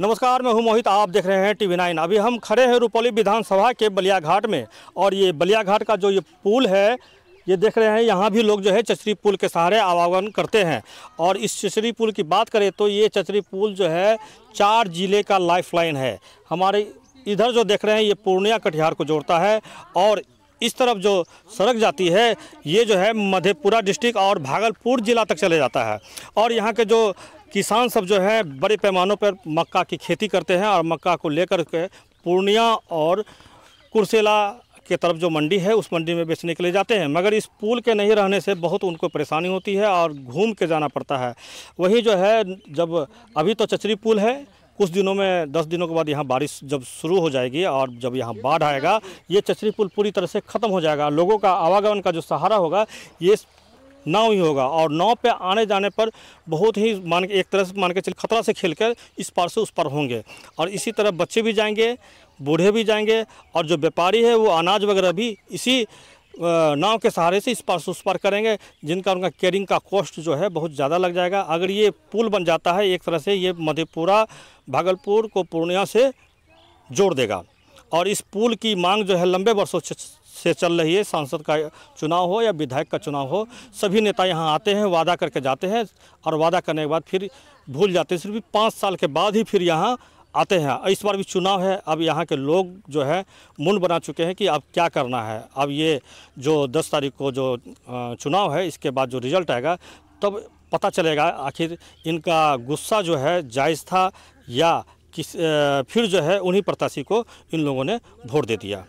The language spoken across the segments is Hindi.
नमस्कार मैं हूं मोहित आप देख रहे हैं टीवी नाइन अभी हम खड़े हैं रुपौली विधानसभा के बलिया घाट में और ये बलिया घाट का जो ये पुल है ये देख रहे हैं यहाँ भी लोग जो है चचरी पुल के सहारे आवागमन करते हैं और इस चचरी पुल की बात करें तो ये चचरी पुल जो है चार जिले का लाइफलाइन है हमारे इधर जो देख रहे हैं ये पूर्णिया कटिहार को जोड़ता है और इस तरफ जो सड़क जाती है ये जो है मधेपुरा डिस्ट्रिक्ट और भागलपुर ज़िला तक चले जाता है और यहाँ के जो किसान सब जो है बड़े पैमानों पर मक्का की खेती करते हैं और मक्का को लेकर के पूर्णिया और कुर्सेला के तरफ जो मंडी है उस मंडी में बेचने के लिए जाते हैं मगर इस पुल के नहीं रहने से बहुत उनको परेशानी होती है और घूम के जाना पड़ता है वही जो है जब अभी तो चचरी पुल है कुछ दिनों में दस दिनों के बाद यहाँ बारिश जब शुरू हो जाएगी और जब यहाँ बाढ़ आएगा ये चचरी पुल पूरी तरह से ख़त्म हो जाएगा लोगों का आवागमन का जो सहारा होगा ये नाव ही होगा और नाव पे आने जाने पर बहुत ही मान के एक तरह से मान के चल खतरा से खेल कर इस पार से उस पार होंगे और इसी तरह बच्चे भी जाएंगे बूढ़े भी जाएंगे और जो व्यापारी है वो अनाज वगैरह भी इसी नाव के सहारे से इस पार से उस पार करेंगे जिनका उनका कैरिंग का कॉस्ट जो है बहुत ज़्यादा लग जाएगा अगर ये पुल बन जाता है एक तरह से ये मधेपुरा भागलपुर को पूर्णिया से जोड़ देगा और इस पुल की मांग जो है लंबे वर्षों से चल रही है सांसद का चुनाव हो या विधायक का चुनाव हो सभी नेता यहाँ आते हैं वादा करके जाते हैं और वादा करने के बाद फिर भूल जाते हैं सिर्फ पाँच साल के बाद ही फिर यहाँ आते हैं इस बार भी चुनाव है अब यहाँ के लोग जो है मुन बना चुके हैं कि अब क्या करना है अब ये जो दस तारीख को जो चुनाव है इसके बाद जो रिजल्ट आएगा तब पता चलेगा आखिर इनका गुस्सा जो है जायज़ था या किस फिर जो है उन्हीं प्रत्याशी को इन लोगों ने वोट दे दिया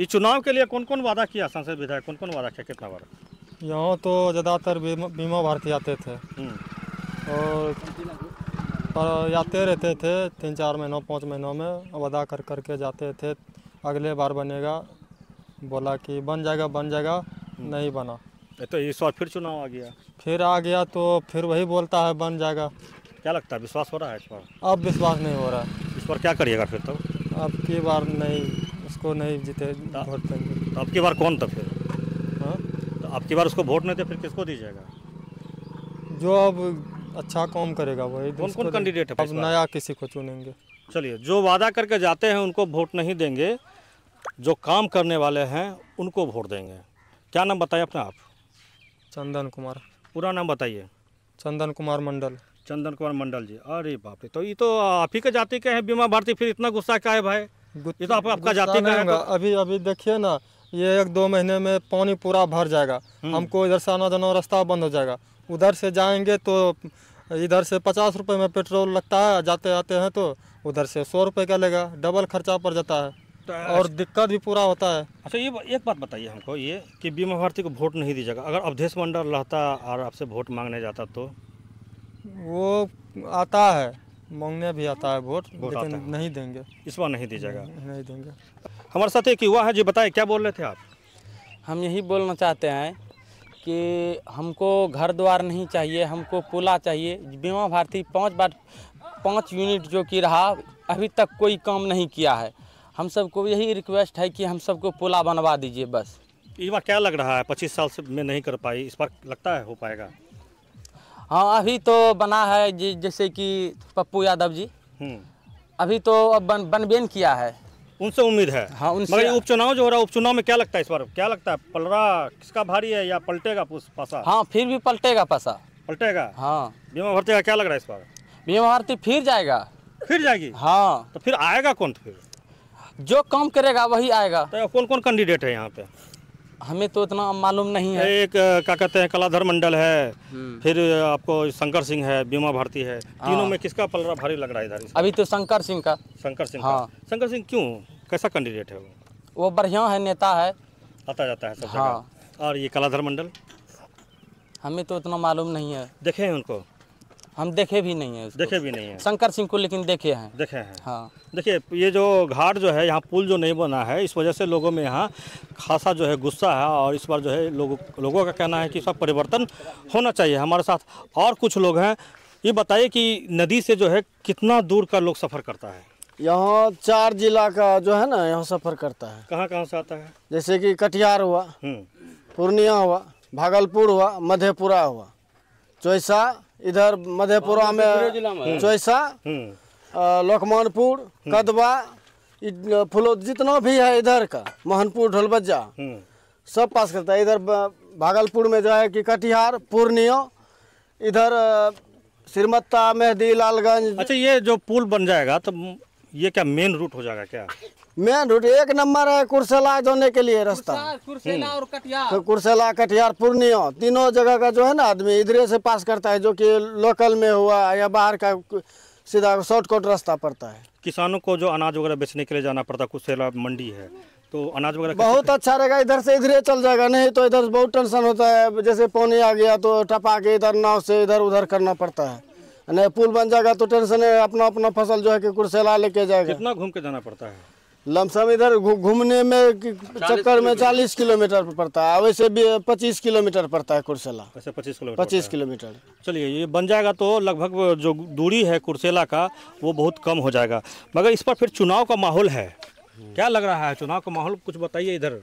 ये चुनाव के लिए कौन कौन वादा किया सांसद विधायक कौन कौन वादा किया कितना बार यहाँ तो ज़्यादातर बीमा भारती आते थे हम्म। और पर आते रहते थे तीन चार महीनों पाँच महीनों में वादा कर करके जाते थे अगले बार बनेगा बोला कि बन जाएगा बन जाएगा हम्म। नहीं बना तो इस बार फिर चुनाव आ गया फिर आ गया तो फिर वही बोलता है बन जाएगा क्या लगता है विश्वास हो रहा है इस बार अब विश्वास नहीं हो रहा है इस बार क्या करिएगा फिर तो अब की बार नहीं उसको नहीं जीते वोट देंगे तो आपकी बार कौन था फिर हाँ? तो आपकी बार उसको वोट नहीं थे फिर किसको दीजिएगा जो अब अच्छा काम करेगा वही कौन कौन कैंडिडेट है अब नया किसी को चुनेंगे चलिए जो वादा करके जाते हैं उनको वोट नहीं देंगे जो काम करने वाले हैं उनको वोट देंगे क्या नाम बताइए अपना आप चंदन कुमार पूरा नाम बताइए चंदन कुमार मंडल चंदन कुमार मंडल जी अरे बाप रे तो ये तो आप ही के जाति के हैं बीमा भारती फिर इतना गुस्सा क्या है भाई ये तो आप, आपका जाति नहीं है तो... अभी अभी देखिए ना ये एक दो महीने में पानी पूरा भर जाएगा हम्म। हमको इधर से आना जाना रास्ता बंद हो जाएगा उधर से जाएंगे तो इधर से पचास रुपये में पेट्रोल लगता है जाते आते हैं तो उधर से सौ रुपये का लेगा डबल खर्चा पड़ जाता है तो और अच्छा- दिक्कत भी पूरा होता है अच्छा ये एक बात बताइए हमको ये कि बीमा भारती को वोट नहीं दीजिएगा अगर अवधेश मंडल रहता और आपसे वोट मांगने जाता तो वो आता है मांगने भी आता है वोट लेकिन नहीं देंगे इस बार नहीं दीजिएगा नहीं देंगे हमारे साथ एक युवा है जी बताए क्या बोल रहे थे आप हम यही बोलना चाहते हैं कि हमको घर द्वार नहीं चाहिए हमको पुला चाहिए बीमा भारती पाँच बार पाँच यूनिट जो कि रहा अभी तक कोई काम नहीं किया है हम सबको यही रिक्वेस्ट है कि हम सबको पुला बनवा दीजिए बस इस बार क्या लग रहा है पच्चीस साल से मैं नहीं कर पाई इस बार लगता है हो पाएगा हाँ अभी तो बना है जी जैसे कि पप्पू यादव जी हम्म। अभी तो अब बन बनबेन किया है उनसे उम्मीद है हाँ उनसे मगर उपचुनाव जो हो रहा है उपचुनाव में क्या लगता है इस बार क्या लगता है पलरा किसका भारी है या पलटेगा पासा हाँ फिर भी पलटेगा पासा पलटेगा हाँ बीमा भर्ती का क्या लग रहा है इस बार बीमा भर्ती फिर जाएगा फिर जाएगी हाँ तो फिर आएगा कौन फिर जो काम करेगा वही आएगा तो कौन कौन कैंडिडेट है यहाँ पे हमें तो इतना मालूम नहीं है एक क्या कहते हैं कलाधर मंडल है हम्म। फिर आपको शंकर सिंह है बीमा भारती है हाँ। तीनों में किसका पलरा भारी लग रहा है इधर अभी तो शंकर सिंह का शंकर सिंह हाँ शंकर सिंह क्यों कैसा कैंडिडेट है वो वो बढ़िया है नेता है आता जाता है सब हाँ और ये कलाधर मंडल हमें तो इतना मालूम नहीं है देखे हैं उनको हम देखे भी नहीं है देखे भी नहीं है शंकर सिंह को लेकिन देखे हैं देखे हैं हाँ देखिए ये जो घाट जो है यहाँ पुल जो नहीं बना है इस वजह से लोगों में यहाँ खासा जो है गुस्सा है और इस बार जो है लोगों लोगों का कहना है कि इसका परिवर्तन होना चाहिए हमारे साथ और कुछ लोग हैं ये बताइए कि नदी से जो है कितना दूर का लोग सफ़र करता है यहाँ चार जिला का जो है ना यहाँ सफ़र करता है कहाँ कहाँ से आता है जैसे कि कटिहार हुआ हम्म। पूर्णिया हुआ भागलपुर हुआ मधेपुरा हुआ चौसा इधर मधेपुरा में हम्म। चौसा हम्म। लोकमानपुर हम्म। कदवा फुलो जितना भी है इधर का मोहनपुर ढोलबज्जा सब पास करता है इधर भागलपुर में जो है कि कटिहार पूर्णिया इधर श्रीमत्ता मेहदी लालगंज अच्छा ये जो पुल बन जाएगा तो ये क्या मेन रूट हो जाएगा क्या मेन रूट एक नंबर है कुरसेला जाने के लिए रास्ता कुरसेला हम्म। और तो कटिहार पूर्णिया तीनों जगह का जो है ना आदमी इधरे से पास करता है जो कि लोकल में हुआ या बाहर का सीधा शॉर्टकट रास्ता पड़ता है किसानों को जो अनाज वगैरह बेचने के लिए जाना पड़ता है मंडी है तो अनाज वगैरह बहुत अच्छा रहेगा इधर से इधर चल जाएगा नहीं तो इधर बहुत टेंशन होता है जैसे पानी आ गया तो टपा के इधर नाव से इधर उधर करना पड़ता है नहीं पुल बन जाएगा तो टेंशन है अपना अपना फसल जो है कि कुर्सेला लेके जाएगा कितना घूम के जाना पड़ता है लमसम इधर घूमने में चक्कर में चालीस किलोमीटर पड़ता है वैसे भी पच्चीस किलोमीटर पड़ता है कुर्सेला वैसे अच्छा, पच्चीस किलोमीटर पच्चीस किलोमीटर चलिए ये बन जाएगा तो लगभग जो दूरी है कुर्सेला का वो बहुत कम हो जाएगा मगर इस पर फिर चुनाव का माहौल है क्या लग रहा है चुनाव का माहौल कुछ बताइए इधर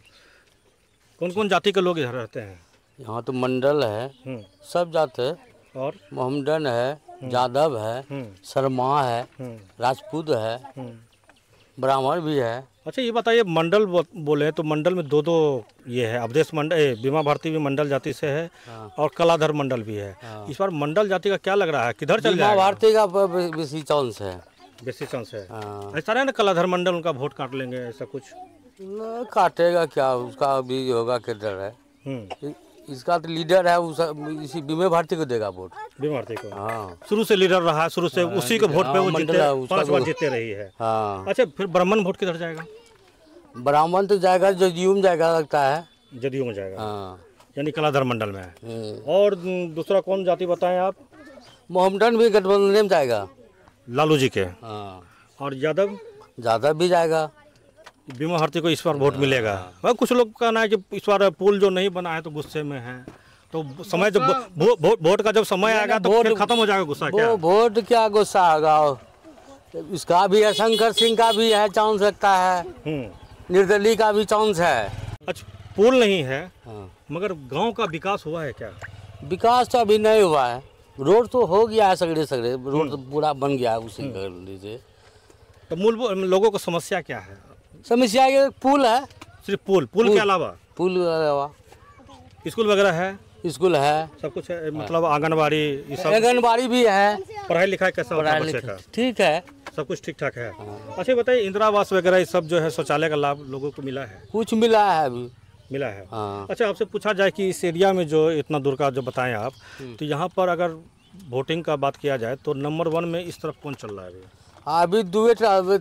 कौन कौन जाति के लोग इधर रहते हैं यहाँ तो मंडल है हम्म। सब जाते और मोहम्मदन है हम्म। जादव है हम्म। शर्मा है हम्म। राजपूत है ब्राह्मण भी है अच्छा ये बताइए मंडल बोले तो मंडल में दो दो ये है अवधेश मंडल बीमा भारती भी मंडल जाति से है हाँ। और कलाधर मंडल भी है हाँ। इस बार मंडल जाति का क्या लग रहा है किधर चल बीमा भारती का बेसी चांस है बेसी चांस है हाँ। ऐसा नहीं ना कलाधर मंडल उनका वोट काट लेंगे ऐसा कुछ काटेगा क्या उसका भी होगा किधर है इसका तो लीडर है उस इसी बीमे भारती को देगा वोट बीमे भारती को हाँ शुरू से लीडर रहा शुरू से आ, हाँ, उसी के वोट पे वो हाँ, जीते पांच बार तो- जीते रही है हाँ अच्छा फिर ब्राह्मण वोट किधर जाएगा ब्राह्मण तो जाएगा जदयू में जाएगा लगता है जदयू में जाएगा हाँ यानी कलाधर मंडल में हाँ। और दूसरा कौन जाति बताएं आप मोहम्मदन भी गठबंधन में जाएगा लालू जी के हाँ और यादव यादव भी जाएगा बीमा भारती को इस बार वोट मिलेगा कुछ लोग कहना है कि इस बार पुल जो नहीं बना है तो गुस्से में है तो समय जब वोट बो, बो, का जब समय आएगा तो खत्म हो जाएगा गुस्सा क्या वोट क्या गुस्सा होगा इसका भी है शंकर सिंह का भी है चांस लगता है हम्म। निर्दलीय का भी चांस है अच्छा पुल नहीं है हाँ। मगर गाँव का विकास हुआ है क्या विकास तो अभी नहीं हुआ है रोड तो हो गया है सगड़े सगड़े रोड तो पूरा बन गया है उसी से तो मूल लोगों को समस्या क्या है समस्या ये पुल है सिर्फ पुल पुल के अलावा पुल के अलावा स्कूल वगैरह है स्कूल है सब कुछ है मतलब आंगनबाड़ी आंगनबाड़ी भी है पढ़ाई लिखाई कैसा होता है ठीक है सब कुछ ठीक ठाक है अच्छा बताइए इंदिरा आवास वगैरह ये सब जो है शौचालय का लाभ लोगों को मिला है कुछ मिला है अभी मिला है हाँ। अच्छा आपसे पूछा जाए कि इस एरिया में जो इतना दूर का जो बताएं आप हम्म। तो यहाँ पर अगर वोटिंग का बात किया जाए तो नंबर वन में इस तरफ कौन चल रहा है अभी दुए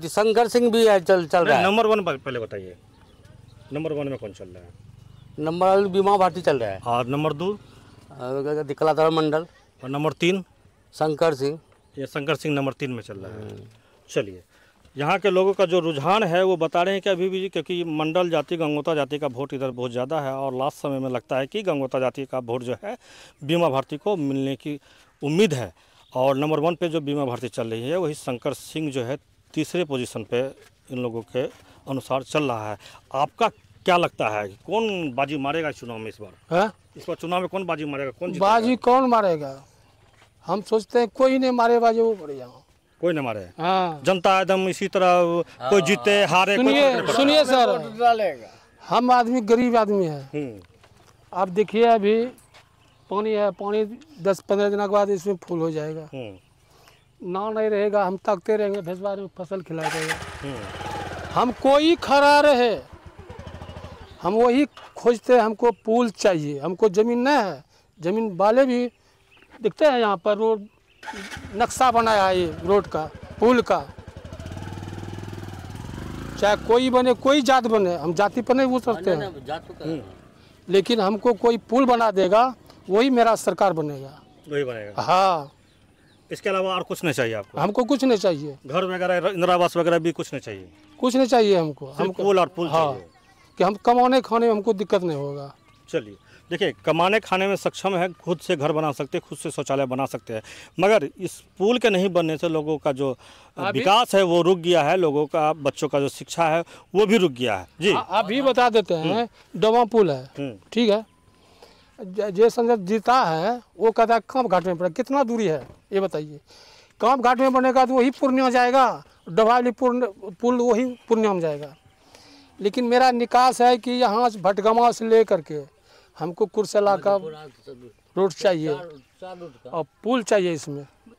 शंकर सिंह भी है चल चल रहा है नंबर वन पहले बताइए नंबर वन में कौन चल रहा है नंबर वन बीमा भारती चल रहा है और नंबर दो दिकलाधर मंडल और नंबर तीन शंकर सिंह ये शंकर सिंह नंबर तीन में चल रहा है चलिए यहाँ के लोगों का जो रुझान है वो बता रहे हैं कि अभी भी क्योंकि मंडल जाति गंगोता जाति का वोट इधर बहुत ज़्यादा है और लास्ट समय में लगता है कि गंगोता जाति का वोट जो है बीमा भारती को मिलने की उम्मीद है और नंबर वन पे जो बीमा भर्ती चल रही है वही शंकर सिंह जो है तीसरे पोजीशन पे इन लोगों के अनुसार चल रहा है आपका क्या लगता है कौन बाजी मारेगा चुनाव में इस बार है? हाँ? इस बार चुनाव में कौन बाजी मारेगा कौन बाजी कौन मारेगा हम सोचते हैं कोई नहीं मारे बाजी वो पड़े कोई नहीं मारे हाँ। जनता एकदम इसी तरह कोई हाँ। जीते हारे सुनिए सर हम आदमी गरीब आदमी है हम्म। आप देखिए अभी पानी है पानी दस पंद्रह दिन के बाद इसमें फूल हो जाएगा हम्म। ना नहीं रहेगा हम ताकते रहेंगे भैंसवार में फसल खिला देगा हम्म। हम कोई खड़ा रहे हम वही खोजते हैं हमको पुल चाहिए हमको ज़मीन न है ज़मीन वाले भी दिखते हैं यहाँ पर रोड नक्शा बनाया है ये रोड का पुल का चाहे कोई बने कोई जात बने हम जाति पर नहीं पूछ सकते हाँ, हैं तो हम्म। लेकिन हमको कोई पुल बना देगा वही मेरा सरकार बनेगा वही बनेगा हाँ इसके अलावा और कुछ नहीं चाहिए आपको हमको कुछ नहीं चाहिए घर वगैरह इंदिरा आवास वगैरह भी कुछ नहीं चाहिए कुछ नहीं चाहिए हमको हमको पुल और पुल हाँ कि हम कमाने खाने में हमको दिक्कत नहीं होगा चलिए देखिए कमाने खाने में सक्षम है खुद से घर बना सकते हैं खुद से शौचालय बना सकते हैं मगर इस पुल के नहीं बनने से लोगों का जो विकास है वो रुक गया है लोगों का बच्चों का जो शिक्षा है वो भी रुक गया है जी आप भी बता देते हैं डवा हम्म। पुल है हम्म। ठीक है जो संसद जीता है वो कहता है कांप घाट में पड़ेगा कितना दूरी है ये बताइए कांप घाट में पड़ने का तो वही पूर्णिया जाएगा डबावली पुल वही पूर्णिया में जाएगा लेकिन मेरा निकास है कि यहाँ से भटगमा से ले करके हमको कुरसला का रोड चाहिए और पुल चाहिए इसमें